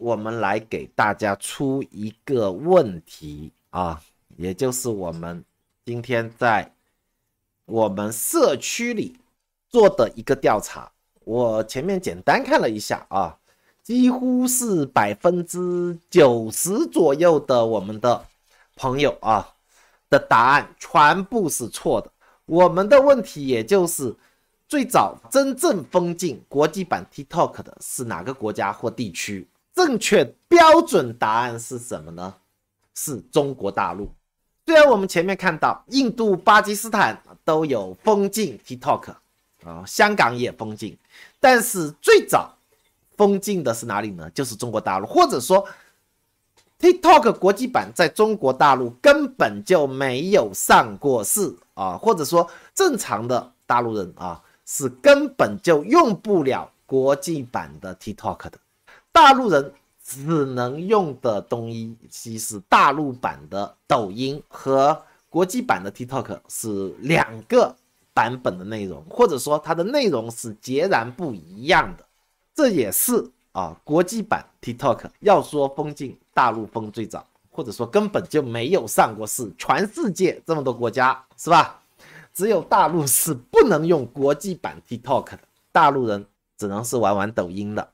我们来给大家出一个问题啊，也就是我们今天在我们社区里做的一个调查。我前面简单看了一下啊，几乎是百分之九十左右的我们的朋友啊的答案全部是错的。我们的问题也就是最早真正封禁国际版 TikTok 的是哪个国家或地区？正确标准答案是什么呢？是中国大陆。虽然我们前面看到印度、巴基斯坦都有封禁 TikTok 啊，香港也封禁，但是最早封禁的是哪里呢？就是中国大陆。或者说 TikTok 国际版在中国大陆根本就没有上过市啊，或者说正常的大陆人啊是根本就用不了国际版的 TikTok 的。大陆人只能用的东西，其实大陆版的抖音和国际版的 TikTok 是两个版本的内容，或者说它的内容是截然不一样的。这也是啊，国际版 TikTok 要说封禁，大陆封最早，或者说根本就没有上过市。全世界这么多国家是吧？只有大陆是不能用国际版 TikTok 的，大陆人只能是玩玩抖音的。